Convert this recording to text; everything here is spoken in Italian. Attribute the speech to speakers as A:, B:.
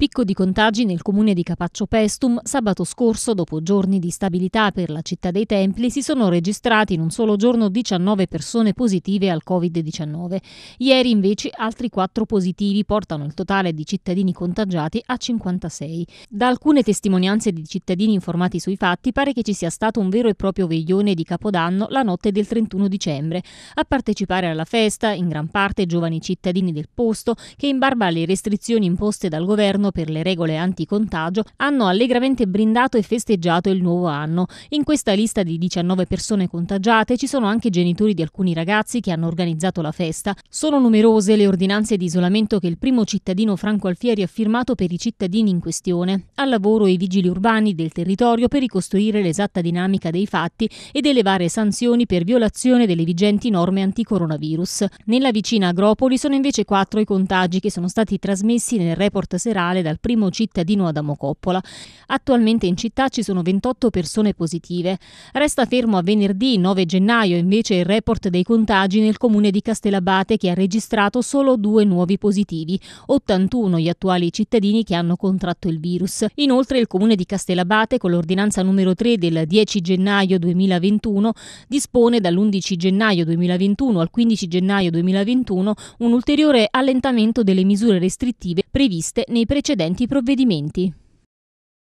A: Picco di contagi nel comune di Capaccio Pestum, sabato scorso, dopo giorni di stabilità per la città dei Templi, si sono registrati in un solo giorno 19 persone positive al Covid-19. Ieri invece altri 4 positivi portano il totale di cittadini contagiati a 56. Da alcune testimonianze di cittadini informati sui fatti pare che ci sia stato un vero e proprio veglione di Capodanno la notte del 31 dicembre. A partecipare alla festa, in gran parte giovani cittadini del posto, che in barba alle restrizioni imposte dal governo 2021 per le regole anticontagio hanno allegramente brindato e festeggiato il nuovo anno. In questa lista di 19 persone contagiate ci sono anche genitori di alcuni ragazzi che hanno organizzato la festa. Sono numerose le ordinanze di isolamento che il primo cittadino Franco Alfieri ha firmato per i cittadini in questione, al lavoro i vigili urbani del territorio per ricostruire l'esatta dinamica dei fatti ed elevare sanzioni per violazione delle vigenti norme anticoronavirus. Nella vicina Agropoli sono invece quattro i contagi che sono stati trasmessi nel report serale originale dal primo cittadino Adamo Coppola. Attualmente in città ci sono 28 persone positive. Resta fermo a venerdì 9 gennaio invece il report dei contagi nel comune di Castellabate che ha registrato solo due nuovi positivi, 81 gli attuali cittadini che hanno contratto il virus. Inoltre il comune di Castellabate con l'ordinanza numero 3 del 10 gennaio 2021 dispone dall'11 gennaio 2021 al 15 gennaio 2021 un ulteriore allentamento delle misure restrittive previste nei precedenti precedenti provvedimenti.